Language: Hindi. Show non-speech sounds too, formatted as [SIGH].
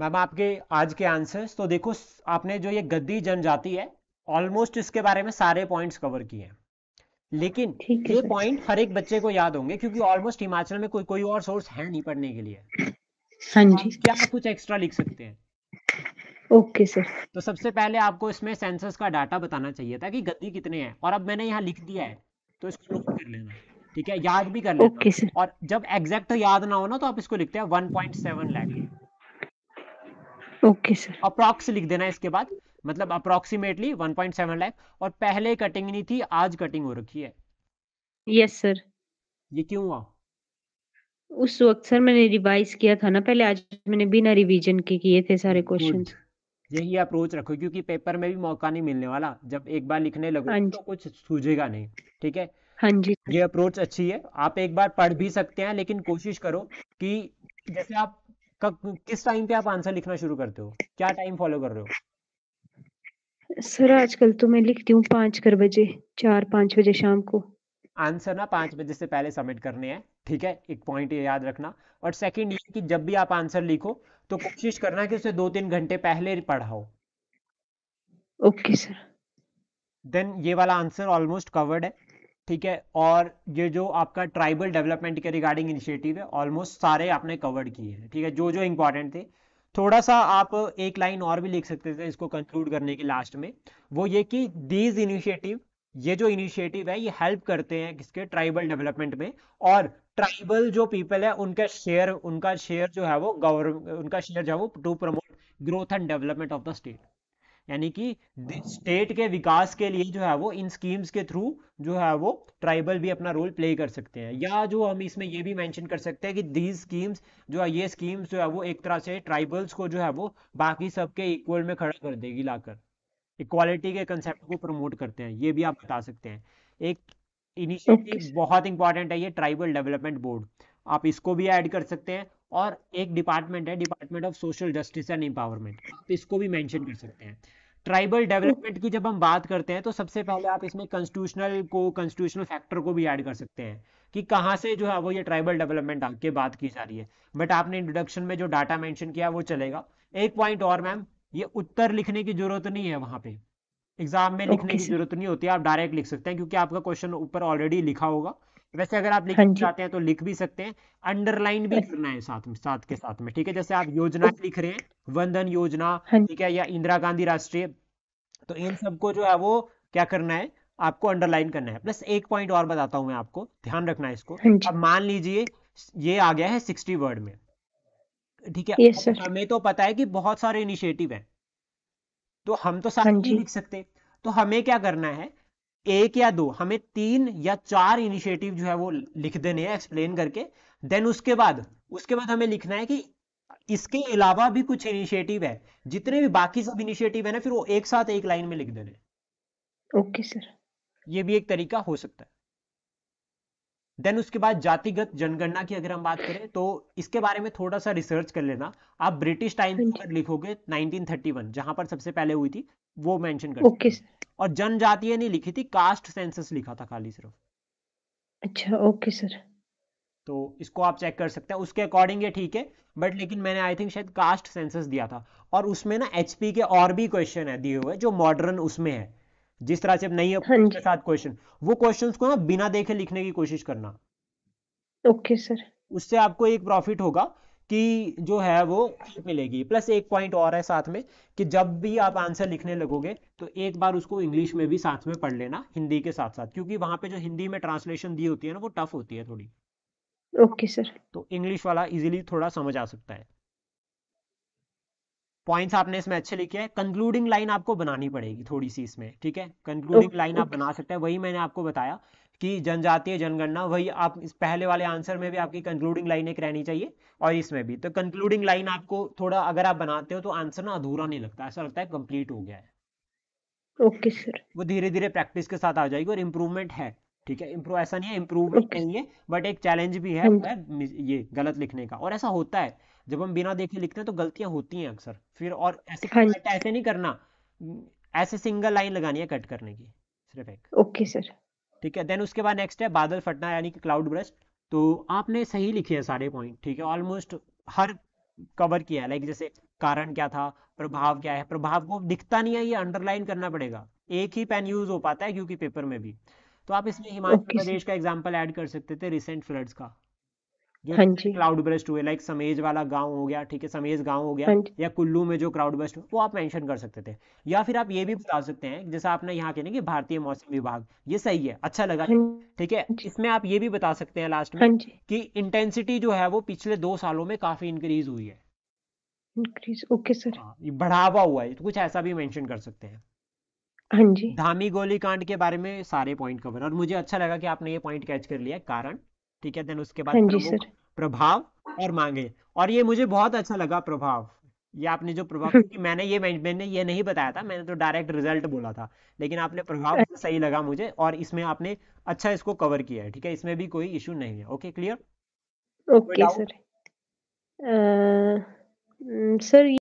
मैम आपके आज के आंसर्स तो देखो आपने जो ये गद्दी जनजाति है ऑलमोस्ट इसके बारे में सारे पॉइंट्स कवर किए हैं लेकिन ये पॉइंट हर एक बच्चे को याद होंगे क्योंकि ऑलमोस्ट हिमाचल में कोई कोई और सोर्स है नहीं पढ़ने के लिए हाँ जी क्या कुछ एक्स्ट्रा लिख सकते हैं ओके सर तो सबसे पहले आपको इसमें सेंसस का डाटा बताना चाहिए था कि गद्दी कितने हैं और अब मैंने यहाँ लिख दिया है तो इसको नोट कर लेना ठीक है याद भी कर लेना okay, और जब एग्जैक्ट याद ना हो ना तो आप इसको लिखते हैं one point seven lakh okay sir approx लिख देना इसके बाद मतलब अप्रोक्सीमेटली 1.7 लाख और पहले कटिंग नहीं थी आज कटिंग हो रखी है यस सर ये क्यों हुआ उस वक्त सर मैंने रिवाइज किया था ना पहले आज मैंने बिना रिवीजन के किए थे सारे क्वेश्चंस यही अप्रोच रखो क्योंकि पेपर में भी मौका नहीं मिलने वाला जब एक बार लिखने लगो हाँ तो कुछ सूझेगा नहीं ठीक है हाँ जी ये अप्रोच अच्छी है आप एक बार पढ़ भी सकते हैं लेकिन कोशिश करो कि जैसे आप किस टाइम पे आप आंसर लिखना शुरू करते हो क्या टाइम फॉलो कर रहे हो सर आजकल तो मैं लिखती हूँ पांच कर बजे चार पांच बजे शाम को आंसर ना पांच बजे से पहले सबमिट करने हैं ठीक है एक पॉइंट ये याद रखना और सेकंड ये कि जब भी आप आंसर लिखो तो कोशिश करना कि उसे दो तीन घंटे पहले पढ़ाओ ओके सर देन ये वाला आंसर ऑलमोस्ट कवर्ड है ठीक है और ये जो आपका ट्राइबल डेवलपमेंट के रिगार्डिंग इनिशिएटिव है ऑलमोस्ट सारे आपने कवर किए हैं ठीक है जो जो इंपॉर्टेंट थे थोड़ा सा आप एक लाइन और भी लिख सकते थे इसको कंक्लूड करने के लास्ट में वो ये कि दीज इनिशिएटिव ये जो इनिशिएटिव है ये हेल्प करते हैं किसके ट्राइबल डेवलपमेंट में और ट्राइबल जो पीपल है उनका शेयर उनका शेयर जो है वो गवर्नमेंट उनका शेयर जो है वो to promote growth and development of the state यानी कि स्टेट के विकास के लिए जो है वो इन स्कीम्स के थ्रू जो है वो ट्राइबल भी अपना रोल प्ले कर सकते हैं या जो हम इसमें ये भी मेंशन कर सकते हैं कि दीज स्कीम्स जो है ये स्कीम्स जो है वो एक तरह से ट्राइबल्स को जो है वो बाकी सबके इक्वल में खड़ा कर देगी लाकर इक्वालिटी के कंसेप्ट को प्रमोट करते हैं ये भी आप बता सकते हैं एक इनिशिएटिव okay. बहुत इंपॉर्टेंट है ये ट्राइबल डेवलपमेंट बोर्ड आप इसको भी ऐड कर सकते हैं और एक डिपार्टमेंट है department of social justice and empowerment आप इसको भी मेंशन कर सकते हैं ट्राइबल डेवलपमेंट की जब हम बात करते हैं तो सबसे पहले आप इसमें कॉन्स्टिट्यूशनल को कॉन्स्टिट्यूशनल फैक्टर को भी ऐड कर सकते हैं कि कहाँ से जो है वो ये ट्राइबल डेवलपमेंट आके बात की जा रही है बट आपने इंट्रोडक्शन में जो डाटा मेंशन किया वो चलेगा एक पॉइंट और मैम ये उत्तर लिखने की जरूरत नहीं है वहां पे एग्जाम में लिखने की जरूरत नहीं होती आप डायरेक्ट लिख सकते हैं क्योंकि आपका क्वेश्चन ऊपर ऑलरेडी लिखा होगा वैसे अगर आप लिखना हाँ चाहते हैं तो लिख भी सकते हैं अंडरलाइन भी हाँ। करना है साथ में साथ के साथ में ठीक है जैसे आप योजना लिख रहे हैं वंदन योजना हाँ ठीक है या इंदिरा गांधी राष्ट्रीय तो इन सबको जो है वो क्या करना है आपको अंडरलाइन करना है प्लस एक पॉइंट और बताता हूं मैं आपको ध्यान रखना है इसको अब मान लीजिए ये आ गया है सिक्सटी वर्ड में ठीक है हमें तो पता है कि बहुत सारे इनिशिएटिव हैं तो हम तो साथ ही लिख सकते तो हमें क्या करना है एक या दो हमें तीन या चार इनिशिएटिव जो है वो लिख देने हैं एक्सप्लेन करके देन उसके बाद उसके बाद हमें लिखना है कि इसके अलावा भी कुछ इनिशिएटिव है जितने भी बाकी सब इनिशिएटिव है ना फिर वो एक साथ एक लाइन में लिख देने ओके okay, सर ये भी एक तरीका हो सकता है देन उसके बाद जातिगत जनगणना की अगर हम बात करें तो इसके बारे में थोड़ा सा रिसर्च कर लेना आप ब्रिटिश टाइम हाँ पर लिखोगे 1931 जहां पर सबसे पहले हुई थी वो मेंशन कर okay. और जनजातीय नहीं लिखी थी कास्ट सेंसस लिखा था खाली सिर्फ अच्छा ओके सर तो इसको आप चेक कर सकते हैं उसके अकॉर्डिंग ये ठीक है बट लेकिन मैंने आई थिंक शायद कास्ट सेंसस दिया था और उसमें ना एचपी के और भी क्वेश्चन है दिए हुए जो मॉडर्न उसमें है जिस तरह से अब नहीं है हाँ उसके साथ क्वेश्चन वो क्वेश्चंस को ना बिना देखे लिखने की कोशिश करना ओके सर उससे आपको एक प्रॉफिट होगा कि जो है वो मिलेगी प्लस एक पॉइंट और है साथ में कि जब भी आप आंसर लिखने लगोगे तो एक बार उसको इंग्लिश में भी साथ में पढ़ लेना हिंदी के साथ साथ क्योंकि वहां पे जो हिंदी में ट्रांसलेशन दी होती है ना वो टफ होती है थोड़ी ओके सर तो इंग्लिश वाला इजीली थोड़ा समझ आ सकता है पॉइंट्स आपने इसमें अच्छे लिखे हैं कंक्लूडिंग लाइन आपको बनानी पड़ेगी थोड़ी सी इसमें ठीक है कंक्लूडिंग लाइन आप बना सकते हैं वही मैंने आपको बताया कि जनजातीय जनगणना वही आप इस पहले वाले आंसर में भी आपकी कंक्लूडिंग लाइन एक रहनी चाहिए और इसमें भी तो कंक्लूडिंग लाइन आपको थोड़ा अगर आप बनाते हो तो आंसर ना अधूरा नहीं लगता ऐसा लगता है कंप्लीट हो गया है ओके सर वो धीरे धीरे प्रैक्टिस के साथ आ जाएगी और इम्प्रूवमेंट है ठीक है इम्प्रूव ऐसा नहीं है इम्प्रूव नहीं है बट एक चैलेंज भी है ये गलत लिखने का और ऐसा होता है जब हम बिना देखे लिखते हैं तो गलतियां होती हैं अक्सर फिर और ऐसे हाँ ऐसे नहीं करना ऐसे सिंगल लाइन लगानी है कट करने की सिर्फ एक ओके सर ठीक है देन उसके बाद नेक्स्ट है बादल फटना यानी कि क्लाउड ब्रस्ट तो आपने सही लिखे हैं सारे पॉइंट ठीक है ऑलमोस्ट हर कवर किया है लाइक जैसे कारण क्या था प्रभाव क्या है प्रभाव को दिखता नहीं है ये अंडरलाइन करना पड़ेगा एक ही पेन यूज हो पाता है क्योंकि पेपर में भी तो आप इसमें हिमाचल okay. प्रदेश का एग्जाम्पल ऐड कर सकते थे रिसेंट फ्लड्स का जो क्लाउड हाँ ब्रस्ट हुए लाइक समेज वाला गांव हो गया ठीक है समेज गांव हो गया हाँ या कुल्लू में जो क्लाउड ब्रस्ट वो आप मेंशन कर सकते थे या फिर आप ये भी बता सकते हैं जैसा आपने यहाँ कहने कि भारतीय मौसम विभाग ये सही है अच्छा लगा हाँ ठीक है इसमें आप ये भी बता सकते हैं लास्ट में कि इंटेंसिटी जो है वो पिछले दो सालों में काफी इंक्रीज हुई है इंक्रीज ओके सर बढ़ावा हुआ है तो कुछ ऐसा भी मेंशन कर सकते हैं हाँ जी धामी गोली कांड के बारे में सारे पॉइंट कवर और मुझे अच्छा लगा कि आपने ये पॉइंट कैच कर लिया कारण ठीक है देन उसके बाद हाँ जी सर प्रभाव और मांगे और ये मुझे बहुत अच्छा लगा प्रभाव ये आपने जो प्रभाव [LAUGHS] क्योंकि मैंने ये मैंने ये नहीं बताया था मैंने तो डायरेक्ट रिजल्ट बोला था लेकिन आपने प्रभाव अच्छा। सही लगा मुझे और इसमें आपने अच्छा इसको कवर किया है ठीक है इसमें भी कोई इशू नहीं है okay clear okay sir hmm, sir